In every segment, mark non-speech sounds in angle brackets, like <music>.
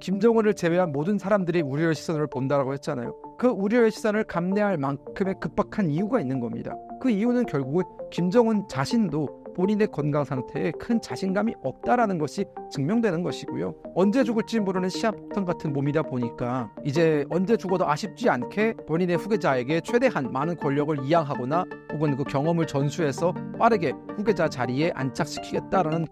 김정은을 제외한 모든 사람들이 우려의 시선을 본다라고 했잖아요. 그 우려의 시선을 감내할 만큼의 급박한 이유가 있는 겁니다. 그 이유는 결국은 김정은 자신도 본인의 건강 상태에 큰 자신감이 없다라는 것이 증명되는 것이고요. 언제 죽을지 모르는 시합턴 같은 몸이다 보니까 이제 언제 죽어도 아쉽지 않게 본인의 후계자에게 최대한 많은 권력을 이양하거나 혹은 그 경험을 전수해서 빠르게 후계자 자리에 안착시키겠다라는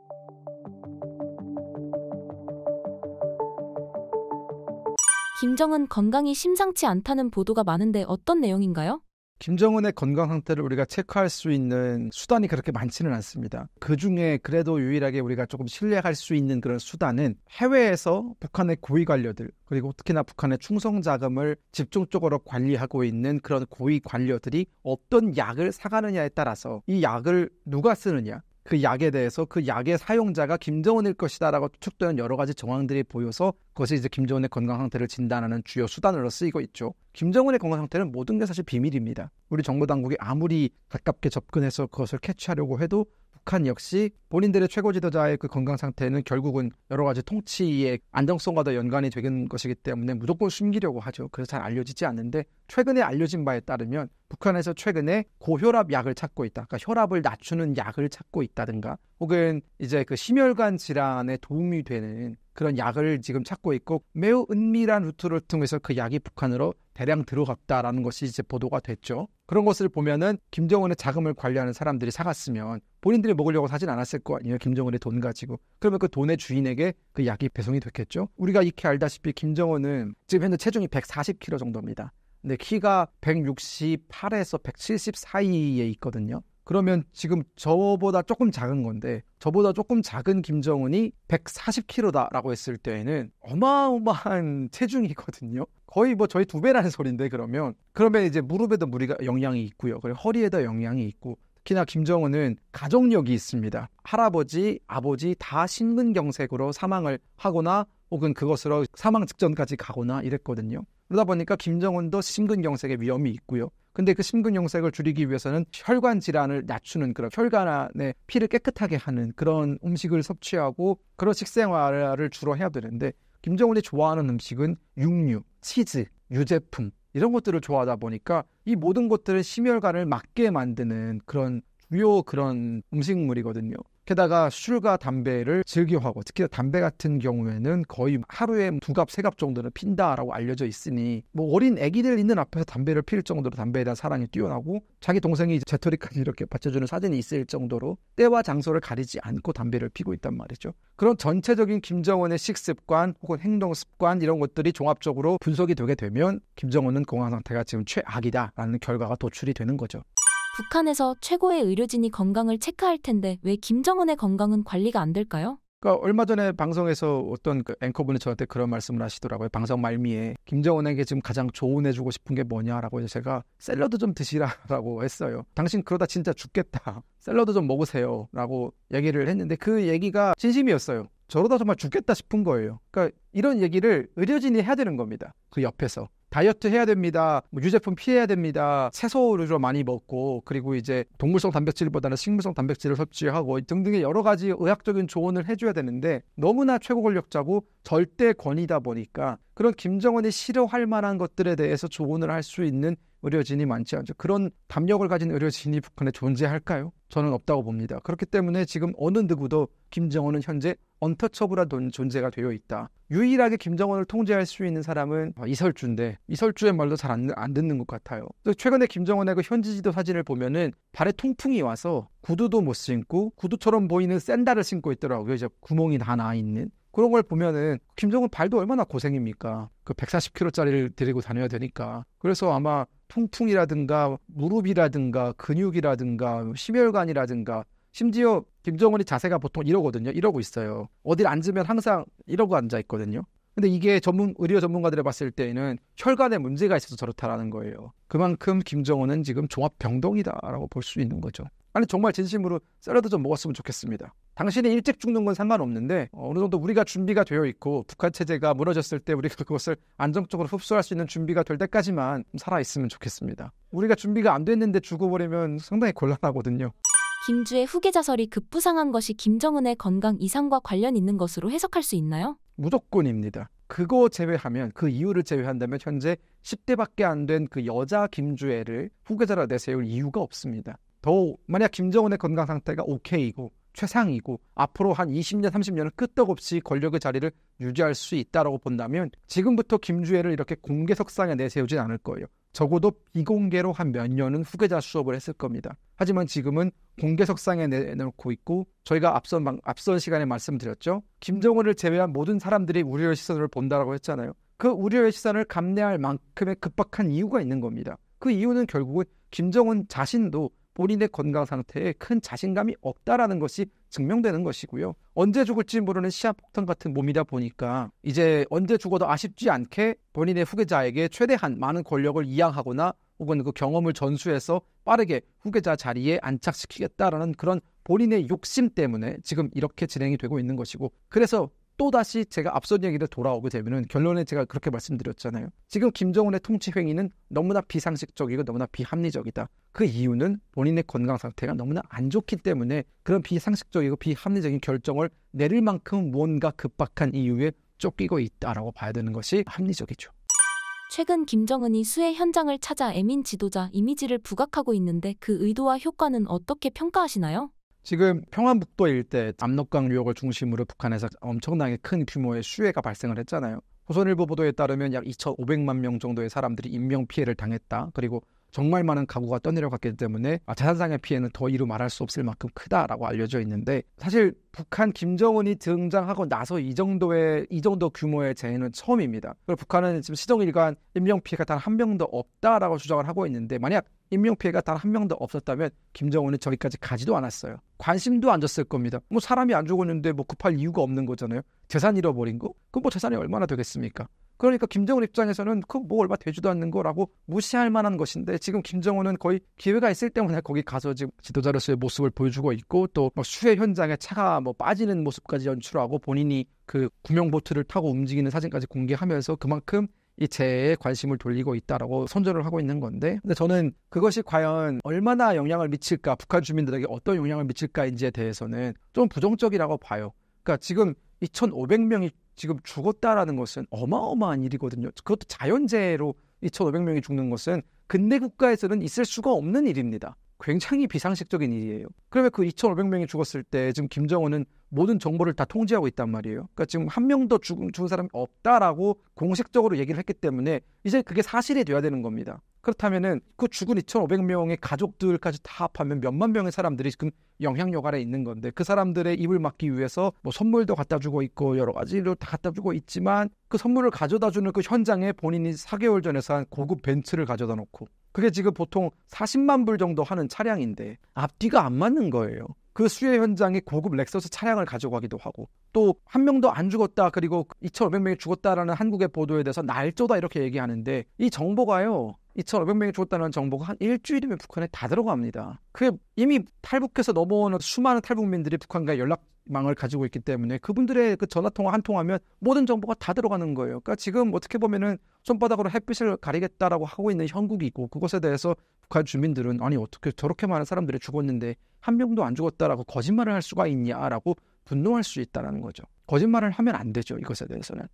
김정은 건강이 심상치 않다는 보도가 많은데 어떤 내용인가요? 김정은의 건강 상태를 우리가 체크할 수 있는 수단이 그렇게 많지는 않습니다. 그 중에 그래도 유일하게 우리가 조금 신뢰할 수 있는 그런 수단은 해외에서 북한의 고위 관료들 그리고 특히나 북한의 충성 자금을 집중적으로 관리하고 있는 그런 고위 관료들이 어떤 약을 사가느냐에 따라서 이 약을 누가 쓰느냐 그 약에 대해서 그 약의 사용자가 김정은일 것이다라고 추측되는 여러 가지 정황들이 보여서 그것이 이제 김정은의 건강 상태를 진단하는 주요 수단으로 쓰이고 있죠. 김정은의 건강 상태는 모든 게 사실 비밀입니다. 우리 정부 당국이 아무리 가깝게 접근해서 그것을 캐치하려고 해도 북한 역시 본인들의 최고 지도자의 그 건강 상태는 결국은 여러 가지 통치의 안정성과도 연관이 되는 것이기 때문에 무조건 숨기려고 하죠. 그래서 잘 알려지지 않는데 최근에 알려진 바에 따르면 북한에서 최근에 고혈압 약을 찾고 있다. 그러니까 혈압을 낮추는 약을 찾고 있다든가 혹은 이제 그 심혈관 질환에 도움이 되는 그런 약을 지금 찾고 있고 매우 은밀한 루트를 통해서 그 약이 북한으로 대량 들어갔다라는 것이 이제 보도가 됐죠. 그런 것을 보면은 김정은의 자금을 관리하는 사람들이 사갔으면 본인들이 먹으려고 사진 않았을 거 아니에요. 김정은의 돈 가지고. 그러면 그 돈의 주인에게 그 약이 배송이 됐겠죠. 우리가 익히 알다시피 김정은은 지금 현재 체중이 140kg 정도입니다. 근데 키가 168에서 170 사이에 있거든요. 그러면 지금 저보다 조금 작은 건데 저보다 조금 작은 김정은이 140kg다라고 했을 때에는 어마어마한 <laughs> 체중이거든요. 거의 뭐 저희 두 배라는 소리인데 그러면 그러면 이제 무릎에도 무리가 영향이 있고요. 그리고 허리에도 영향이 있고 특히나 김정은은 가족력이 있습니다. 할아버지, 아버지 다 심근경색으로 사망을 하거나 혹은 그것으로 사망 직전까지 가거나 이랬거든요. 그러다 보니까 김정은도 심근경색의 위험이 있고요. 근데 그 심근용색을 줄이기 위해서는 혈관 질환을 낮추는 그런 혈관의 피를 깨끗하게 하는 그런 음식을 섭취하고 그런 식생활을 주로 해야 되는데 김정은이 좋아하는 음식은 육류, 치즈, 유제품 이런 것들을 좋아하다 보니까 이 모든 것들은 심혈관을 막게 만드는 그런 주요 그런 음식물이거든요. 게다가 술과 담배를 즐겨하고 특히 담배 같은 경우에는 거의 하루에 두 갑, 세 갑 정도는 핀다라고 알려져 있으니 뭐 어린 애기들 있는 앞에서 담배를 피울 정도로 담배에 대한 사랑이 뛰어나고 자기 동생이 재토리까지 이렇게 받쳐주는 사진이 있을 정도로 때와 장소를 가리지 않고 담배를 피고 있단 말이죠. 그런 전체적인 김정은의 식습관 혹은 행동 습관 이런 것들이 종합적으로 분석이 되게 되면 김정은은 공황 상태가 지금 최악이다라는 결과가 도출이 되는 거죠. 북한에서 최고의 의료진이 건강을 체크할 텐데 왜 김정은의 건강은 관리가 안 될까요? 그러니까 얼마 전에 방송에서 어떤 그 앵커분이 저한테 그런 말씀을 하시더라고요. 방송 말미에 김정은에게 지금 가장 조언해주고 싶은 게 뭐냐라고 해서 제가 샐러드 좀 드시라라고 했어요. 당신 그러다 진짜 죽겠다. 샐러드 좀 먹으세요라고 얘기를 했는데 그 얘기가 진심이었어요. 저러다 정말 죽겠다 싶은 거예요. 그러니까 이런 얘기를 의료진이 해야 되는 겁니다. 그 옆에서 다이어트 해야 됩니다. 뭐 유제품 피해야 됩니다. 채소를 좀 많이 먹고 그리고 이제 동물성 단백질보다는 식물성 단백질을 섭취하고 등등의 여러 가지 의학적인 조언을 해줘야 되는데 너무나 최고 권력자고 절대 권위다 보니까 그런 김정은이 싫어할 만한 것들에 대해서 조언을 할 수 있는 의료진이 많지 않죠. 그런 담력을 가진 의료진이 북한에 존재할까요? 저는 없다고 봅니다. 그렇기 때문에 지금 어느 누구도 김정은은 현재 언터처블한 존재가 되어 있다. 유일하게 김정은을 통제할 수 있는 사람은 어, 이설주인데 이설주의 말도 잘 안 듣는 것 같아요. 최근에 김정은의 그 현지 지도 사진을 보면은 발에 통풍이 와서 구두도 못 신고 구두처럼 보이는 샌달을 신고 있더라고요. 이제 구멍이 다 나 있는. 그런 걸 보면은 김정은 발도 얼마나 고생입니까? 그 140kg짜리를 데리고 다녀야 되니까. 그래서 아마 통풍이라든가 무릎이라든가 근육이라든가 심혈관이라든가 심지어 김정은이 자세가 보통 이러거든요. 이러고 있어요. 어딜 앉으면 항상 이러고 앉아 있거든요. 근데 이게 전문 의료 전문가들이 봤을 때에는 혈관에 문제가 있어서 저렇다라는 거예요. 그만큼 김정은은 지금 종합 병동이다라고 볼 수 있는 거죠. 아니 정말 진심으로 샐러드 좀 먹었으면 좋겠습니다. 당신이 일찍 죽는 건 상관없는데 어, 어느 정도 우리가 준비가 되어 있고 북한 체제가 무너졌을 때 우리가 <laughs> 그것을 안정적으로 흡수할 수 있는 준비가 될 때까지만 살아 있으면 좋겠습니다. 우리가 준비가 안 됐는데 죽어버리면 상당히 곤란하거든요. 김주의 후계자설이 급부상한 것이 김정은의 건강 이상과 관련 있는 것으로 해석할 수 있나요? 무조건입니다. 그거 제외하면 그 이유를 제외한다면 현재 10대밖에 안 된 그 여자 김주애를 후계자로 내세울 이유가 없습니다. 더욱 만약 김정은의 건강 상태가 오케이고 최상이고 앞으로 한 20년, 3 0년은 끄떡없이 권력의 자리를 유지할 수 있다라고 본다면 지금부터 김주애를 이렇게 공개석상에 내세우진 않을 거예요. 적어도 비공개로 한 몇 년은 후계자 수업을 했을 겁니다. 하지만 지금은 공개석상에 내놓고 있고 저희가 앞선 앞선 시간에 말씀드렸죠. 김정은을 제외한 모든 사람들이 우려의 시선을 본다라고 했잖아요. 그 우려의 시선을 감내할 만큼의 급박한 이유가 있는 겁니다. 그 이유는 결국은 김정은 자신도 본인의 건강 상태에 큰 자신감이 없다라는 것이 증명되는 것이고요. 언제 죽을지 모르는 시한폭탄 같은 몸이다 보니까 이제 언제 죽어도 아쉽지 않게 본인의 후계자에게 최대한 많은 권력을 이양하거나 혹은 그 경험을 전수해서 빠르게 후계자 자리에 안착시키겠다라는 그런 본인의 욕심 때문에 지금 이렇게 진행이 되고 있는 것이고 그래서 또다시 제가 앞선 얘기를 돌아오게 되면 결론에 제가 그렇게 말씀드렸잖아요. 지금 김정은의 통치 행위는 너무나 비상식적이고 너무나 비합리적이다. 그 이유는 본인의 건강 상태가 너무나 안 좋기 때문에 그런 비상식적이고 비합리적인 결정을 내릴 만큼 무언가 급박한 이유에 쫓기고 있다라고 봐야 되는 것이 합리적이죠. 최근 김정은이 수해 현장을 찾아 애민 지도자 이미지를 부각하고 있는데 그 의도와 효과는 어떻게 평가하시나요? 지금 평안북도 일대 압록강 유역을 중심으로 북한에서 엄청나게 큰 규모의 수해가 발생을 했잖아요. 조선일보 보도에 따르면 약 2,500만 명 정도의 사람들이 인명 피해를 당했다. 그리고 정말 많은 가구가 떠내려갔기 때문에 재산상의 아, 피해는 더 이루 말할 수 없을 만큼 크다라고 알려져 있는데 사실 북한 김정은이 등장하고 나서 이 정도의 이 정도 규모의 재해는 처음입니다. 그리고 북한은 지금 시정 일관 인명 피해가 단 한 명도 없다라고 주장을 하고 있는데 만약 인명 피해가 단 한 명도 없었다면 김정은은 저기까지 가지도 않았어요. 관심도 안 줬을 겁니다. 뭐 사람이 안 죽었는데 뭐 급할 이유가 없는 거잖아요. 재산 잃어버린 거? 그럼 뭐 재산이 얼마나 되겠습니까? 그러니까 김정은 입장에서는 그 뭐 얼마 되지도 않는 거라고 무시할 만한 것인데 지금 김정은은 거의 기회가 있을 때문에 거기 가서 지금 지도자로서의 모습을 보여주고 있고 또뭐 수해 현장에 차가 뭐 빠지는 모습까지 연출하고 본인이 그 구명보트를 타고 움직이는 사진까지 공개하면서 그만큼 이 재해에 관심을 돌리고 있다라고 선전을 하고 있는 건데 근데 저는 그것이 과연 얼마나 영향을 미칠까 북한 주민들에게 어떤 영향을 미칠까인지에 대해서는 좀 부정적이라고 봐요. 그러니까 지금 2,500명이 지금 죽었다라는 것은 어마어마한 일이거든요. 그것도 자연재해로 2,500명이 죽는 것은 근대 국가에서는 있을 수가 없는 일입니다. 굉장히 비상식적인 일이에요. 그러면 그 2,500명이 죽었을 때 지금 김정은은 모든 정보를 다 통제하고 있단 말이에요. 그러니까 지금 한 명도 죽은, 죽은 사람이 없다라고 공식적으로 얘기를 했기 때문에 이제 그게 사실이 돼야 되는 겁니다. 그렇다면은 그 죽은 2,500명의 가족들까지 다 합하면 몇만 명의 사람들이 지금 영향력 아래 있는 건데 그 사람들의 입을 막기 위해서 뭐 선물도 갖다 주고 있고 여러 가지로 다 갖다 주고 있지만 그 선물을 가져다 주는 그 현장에 본인이 4개월 전에 산 고급 벤츠를 가져다 놓고 그게 지금 보통 40만 불 정도 하는 차량인데 앞뒤가 안 맞는 거예요. 그 수해 현장에 고급 렉서스 차량을 가져가기도 하고 또 한 명도 안 죽었다 그리고 2,500명이 죽었다라는 한국의 보도에 대해서 날조다 이렇게 얘기하는데 이 정보가요 2,500명이 죽었다는 정보가 한 일주일이면 북한에 다 들어갑니다. 그게 이미 탈북해서 넘어오는 수많은 탈북민들이 북한과 연락망을 가지고 있기 때문에 그분들의 그 전화 통화 한 통하면 모든 정보가 다 들어가는 거예요. 그러니까 지금 어떻게 보면은 손바닥으로 햇빛을 가리겠다라고 하고 있는 형국이고 있 그것에 대해서 북한 주민들은 아니 어떻게 저렇게 많은 사람들이 죽었는데 한 명도 안 죽었다라고 거짓말을 할 수가 있냐라고 분노할 수 있다라는 거죠. 거짓말을 하면 안 되죠. 이것에 대해서는.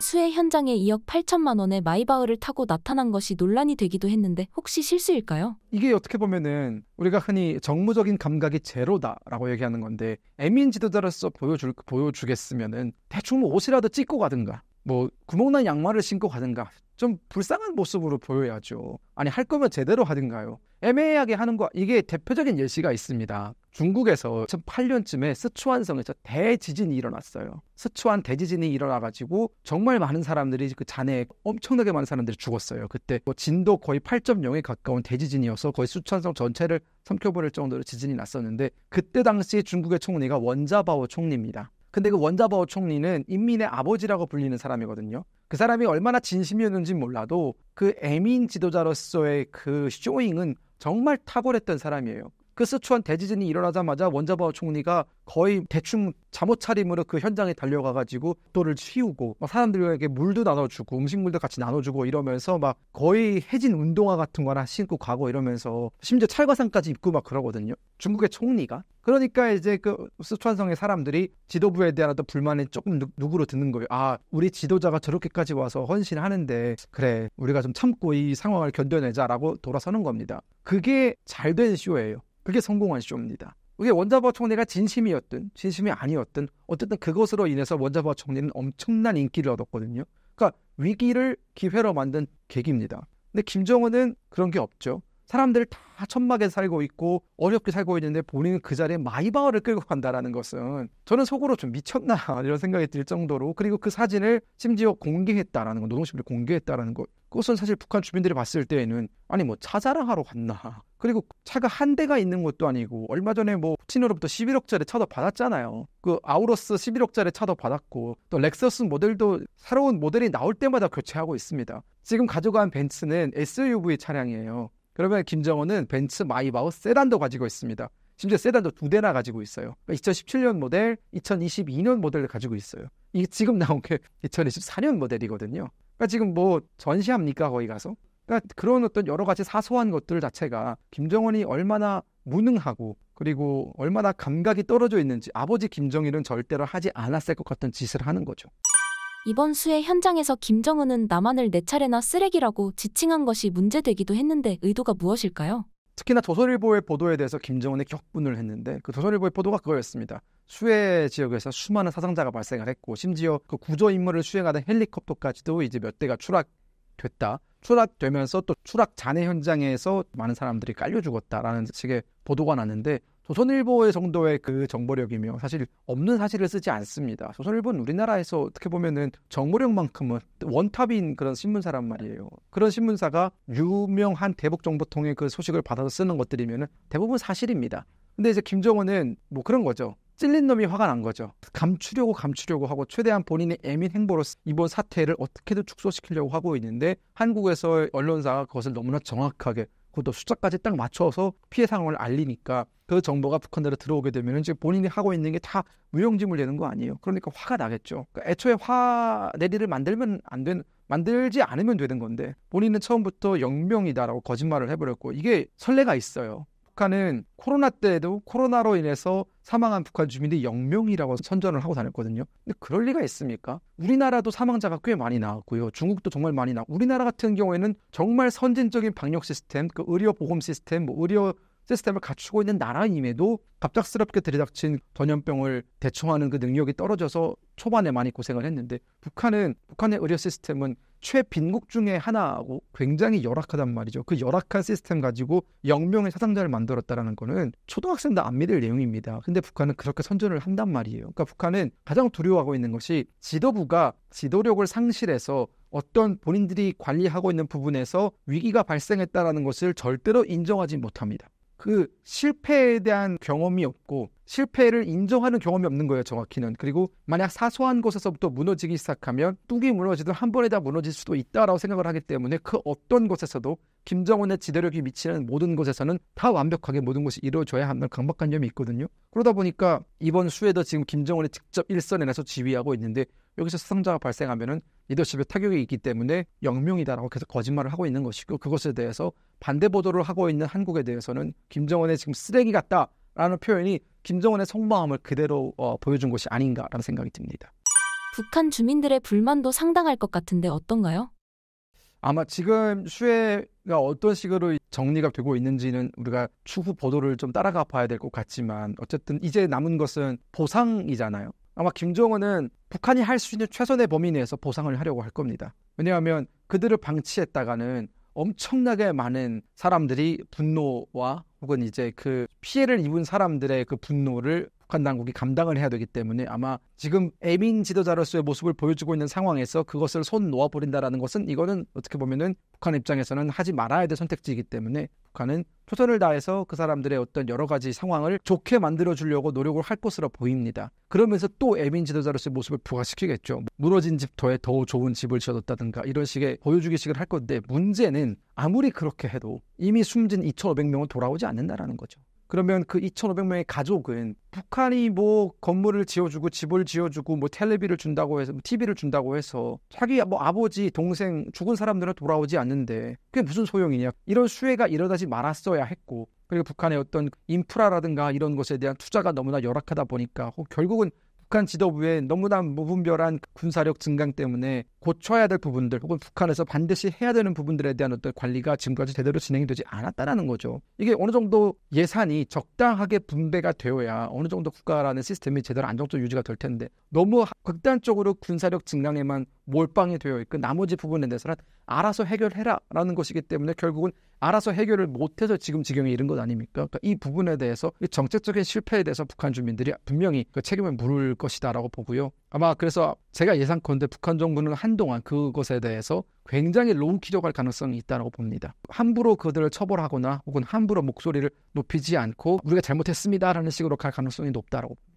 수해 현장에 2억 8천만 원의 마이바흐를 타고 나타난 것이 논란이 되기도 했는데 혹시 실수일까요? 이게 어떻게 보면은 우리가 흔히 정무적인 감각이 제로다라고 얘기하는 건데 애민 지도자로서 보여줄 보여주겠으면은 대충 뭐 옷이라도 찢고 가든가 뭐 구멍난 양말을 신고 가든가 좀 불쌍한 모습으로 보여야죠. 아니 할 거면 제대로 하든가요. 애매하게 하는 거 이게 대표적인 예시가 있습니다. 중국에서 2008년쯤에 스촨성에서 대지진이 일어났어요. 스촨 대지진이 일어나가지고 정말 많은 사람들이 그 잔해에 엄청나게 많은 사람들이 죽었어요. 그때 뭐 진도 거의 8.0에 가까운 대지진이어서 거의 수천성 전체를 삼켜버릴 정도로 지진이 났었는데 그때 당시 중국의 총리가 원자바오 총리입니다. 근데 그원자버 총리는 인민의 아버지라고 불리는 사람이거든요. 그 사람이 얼마나 진심이었는지 몰라도 그 애민 지도자로서의 그 쇼잉은 정말 탁월했던 사람이에요. 그스촨 대지진이 일어나자마자 원자바오 총리가 거의 대충 잠옷 차림으로 그 현장에 달려가 가지고 돌을 씌우고 사람들에게 물도 나눠주고 음식물도 같이 나눠주고 이러면서 막 거의 해진 운동화 같은 거나 신고 가고 이러면서 심지어 찰과상까지 입고 막 그러거든요. 중국의 총리가 그러니까 이제 그 스촨성의 사람들이 지도부에 대한 어떤 불만이 조금 누, 구로 드는 거예요. 아, 우리 지도자가 저렇게까지 와서 헌신하는데 그래 우리가 좀 참고 이 상황을 견뎌내자라고 돌아서는 겁니다. 그게 잘된 쇼예요. 그게 성공한 쇼입니다. 그게 원자바 총리가 진심이었든 진심이 아니었든 어쨌든 그것으로 인해서 원자바 총리는 엄청난 인기를 얻었거든요. 그러니까 위기를 기회로 만든 계기입니다. 근데 김정은은 그런 게 없죠. 사람들 다 천막에 살고 있고 어렵게 살고 있는데 본인은 그 자리에 마이바흐를 끌고 간다라는 것은 저는 속으로 좀 미쳤나 <laughs> 이런 생각이 들 정도로 그리고 그 사진을 심지어 공개했다라는 거 노동신문에 공개했다라는 것 그것은 사실 북한 주민들이 봤을 때에는 아니 뭐 차자랑하러 갔나 그리고 차가 한 대가 있는 것도 아니고 얼마 전에 뭐 푸틴으로부터 11억짜리 차도 받았잖아요 그 아우러스 11억짜리 차도 받았고 또 렉서스 모델도 새로운 모델이 나올 때마다 교체하고 있습니다 지금 가져간 벤츠는 SUV 차량이에요 그러면 김정은은 벤츠 마이바흐 세단도 가지고 있습니다. 심지어 세단도 두 대나 가지고 있어요. 2017년 그러니까 모델, 2022년 모델을 가지고 있어요. 이게 지금 나온 게 2024년 모델이거든요. 그러니까 지금 뭐 전시합니까 거기 가서? 그러니까 그런 어떤 여러 가지 사소한 것들 자체가 김정은이 얼마나 무능하고 그리고 얼마나 감각이 떨어져 있는지 아버지 김정일은 절대로 하지 않았을 것 같은 짓을 하는 거죠. 이번 수해 현장에서 김정은은 남한을 네 차례나 쓰레기라고 지칭한 것이 문제되기도 했는데 의도가 무엇일까요? 특히나 조선일보의 보도에 대해서 김정은의 격분을 했는데 그 조선일보의 보도가 그거였습니다. 수해 지역에서 수많은 사상자가 발생을 했고 심지어 그 구조 임무를 수행하던 헬리콥터까지도 이제 몇 대가 추락됐다. 추락되면서 또 추락 잔해 현장에서 많은 사람들이 깔려 죽었다라는 식의 보도가 났는데 조선일보의 정도의 그 정보력이며 사실 없는 사실을 쓰지 않습니다. 조선일보는 우리나라에서 어떻게 보면은 정보력만큼은 원탑인 그런 신문사란 말이에요. 그런 신문사가 유명한 대북 정보통의 그 소식을 받아서 쓰는 것들이면은 대부분 사실입니다. 근데 이제 김정은은 뭐 그런 거죠. 찔린 놈이 화가 난 거죠. 감추려고 감추려고 하고 최대한 본인의 애민 행보로 이번 사태를 어떻게든 축소시키려고 하고 있는데 한국에서의 언론사가 그것을 너무나 정확하게 그것도 숫자까지 딱 맞춰서 피해 상황을 알리니까 그 정보가 북한대로 들어오게 되면 지금 본인이 하고 있는 게 다 무용지물 되는 거 아니에요. 그러니까 화가 나겠죠. 그러니까 애초에 화 내리를 만들면 안 된, 만들지 않으면 되는 건데 본인은 처음부터 영명이다라고 거짓말을 해버렸고 이게 설레가 있어요. 북한은 코로나 때에도 코로나로 인해서 사망한 북한 주민들이 0명이라고 선전을 하고 다녔거든요. 근데 그럴 리가 있습니까? 우리나라도 사망자가 꽤 많이 나왔고요. 중국도 정말 많이 나고 우리나라 같은 경우에는 정말 선진적인 방역 시스템, 그 의료 보험 시스템, 뭐 의료 시스템을 갖추고 있는 나라임에도 갑작스럽게 들이닥친 전염병을 대처하는 그 능력이 떨어져서 초반에 많이 고생을 했는데 북한은 북한의 의료 시스템은 최빈국 중에 하나고 하 굉장히 열악하단 말이죠. 그 열악한 시스템 가지고 영명의 사상자를 만들었다라는 거는 초등학생도 안 믿을 내용입니다. 근데 북한은 그렇게 선전을 한단 말이에요. 그러니까 북한은 가장 두려워하고 있는 것이 지도부가 지도력을 상실해서 어떤 본인들이 관리하고 있는 부분에서 위기가 발생했다라는 것을 절대로 인정하지 못합니다. 그 실패에 대한 경험이 없고 실패를 인정하는 경험이 없는 거예요, 정확히는. 그리고 만약 사소한 곳에서부터 무너지기 시작하면 뚝이 무너지든 한 번에 다 무너질 수도 있다라고 생각을 하기 때문에 그 어떤 곳에서도 김정은의 지도력이 미치는 모든 곳에서는다 완벽하게 모든 것이 이루어져야 한다는 강박관념이 있거든요. 그러다 보니까 이번 수에도 지금 김정은이 직접 일선에 나서 지휘하고 있는데 여기서 수상자가 발생하면은 리더십에 타격이 있기 때문에 영명이다라고 계속 거짓말을 하고 있는 것이고 그것에 대해서 반대 보도를 하고 있는 한국에 대해서는 김정은의 지금 쓰레기 같다라는 표현이 김정은의 속마음을 그대로 어, 보여준 것이 아닌가라는 생각이 듭니다. 북한 주민들의 불만도 상당할 것 같은데 어떤가요? 아마 지금 수혜가 어떤 식으로 정리가 되고 있는지는 우리가 추후 보도를 좀 따라가 봐야 될 것 같지만 어쨌든 이제 남은 것은 보상이잖아요. 아마 김정은은 북한이 할 수 있는 최선의 범위 내에서 보상을 하려고 할 겁니다. 왜냐하면 그들을 방치했다가는 엄청나게 많은 사람들이 분노와 혹은 이제 그 피해를 입은 사람들의 그 분노를 북한 당국이 감당을 해야 되기 때문에 아마 지금 애민 지도자로서의 모습을 보여주고 있는 상황에서 그것을 손 놓아 버린다라는 것은 이거는 어떻게 보면은 북한 입장에서는 하지 말아야 될 선택지이기 때문에 북한은 초선을 다해서 그 사람들의 어떤 여러 가지 상황을 좋게 만들어 주려고 노력을 할 것으로 보입니다. 그러면서 또 애민 지도자로서의 모습을 부각시키겠죠. 무너진 집터에 더 좋은 집을 지어뒀다든가 이런 식의 보여주기식을 할 건데 문제는 아무리 그렇게 해도 이미 숨진 2,500명은 돌아오지 않는다라는 거죠. 그러면 그 2,500명의 가족은 북한이 뭐 건물을 지어주고 집을 지어주고 뭐 텔레비를 준다고 해서 뭐 TV를 준다고 해서 자기 뭐 아버지 동생 죽은 사람들은 돌아오지 않는데 그게 무슨 소용이냐 이런 수혜가 일어나지 말았어야 했고 그리고 북한의 어떤 인프라라든가 이런 것에 대한 투자가 너무나 열악하다 보니까 어, 결국은 북한 지도부의 너무나 무분별한 군사력 증강 때문에 고쳐야 될 부분들 혹은 북한에서 반드시 해야 되는 부분들에 대한 어떤 관리가 지금까지 제대로 진행이 되지 않았다라는 거죠. 이게 어느 정도 예산이 적당하게 분배가 되어야 어느 정도 국가라는 시스템이 제대로 안정적 유지가 될 텐데 너무 극단적으로 군사력 증강에만 몰빵이 되어 있고 나머지 부분에 대해서는 알아서 해결해라라는 것이기 때문에 결국은 알아서 해결을 못해서 지금 지경에 이른 것 아닙니까? 그러니까 이 부분에 대해서 정책적인 실패에 대해서 북한 주민들이 분명히 그 책임을 물을 것이다라고 보고요. 아마 그래서 제가 예상컨대 북한 정부는 한동안 그것에 대해서 굉장히 로우 기적할 가능성이 있다고 라 봅니다. 함부로 그들을 처벌하거나 혹은 함부로 목소리를 높이지 않고 우리가 잘못했습니다라는 식으로 갈 가능성이 높다라고 봅니다.